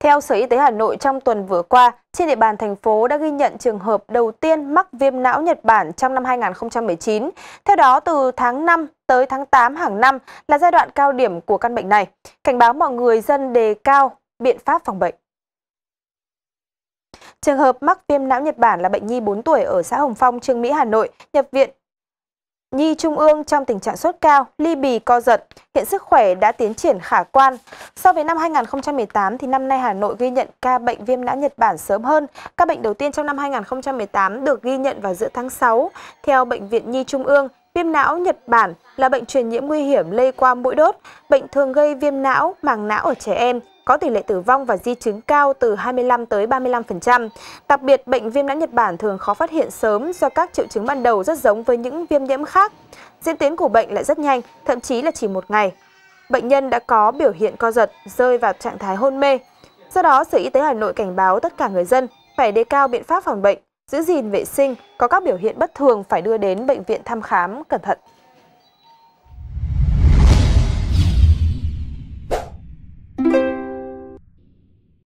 Theo Sở Y tế Hà Nội trong tuần vừa qua, trên địa bàn thành phố đã ghi nhận trường hợp đầu tiên mắc viêm não Nhật Bản trong năm 2019. Theo đó, từ tháng 5 tới tháng 8 hàng năm là giai đoạn cao điểm của căn bệnh này. Cảnh báo mọi người dân đề cao biện pháp phòng bệnh. Trường hợp mắc viêm não Nhật Bản là bệnh nhi 4 tuổi ở xã Hồng Phong, Trương Mỹ, Hà Nội, nhập viện Nhi Trung ương trong tình trạng sốt cao, ly bì co giật, hiện sức khỏe đã tiến triển khả quan. So với năm 2018 thì năm nay Hà Nội ghi nhận ca bệnh viêm não Nhật Bản sớm hơn. Ca bệnh đầu tiên trong năm 2018 được ghi nhận vào giữa tháng 6. Theo bệnh viện Nhi Trung ương, viêm não Nhật Bản là bệnh truyền nhiễm nguy hiểm lây qua mũi đốt, bệnh thường gây viêm não, màng não ở trẻ em có tỷ lệ tử vong và di chứng cao từ 25 tới 35%. Đặc biệt, bệnh viêm não Nhật Bản thường khó phát hiện sớm do các triệu chứng ban đầu rất giống với những viêm nhiễm khác. Diễn tiến của bệnh lại rất nhanh, thậm chí là chỉ một ngày. Bệnh nhân đã có biểu hiện co giật, rơi vào trạng thái hôn mê. Do đó, Sở Y tế Hà Nội cảnh báo tất cả người dân phải đề cao biện pháp phòng bệnh, giữ gìn vệ sinh, có các biểu hiện bất thường phải đưa đến bệnh viện thăm khám cẩn thận.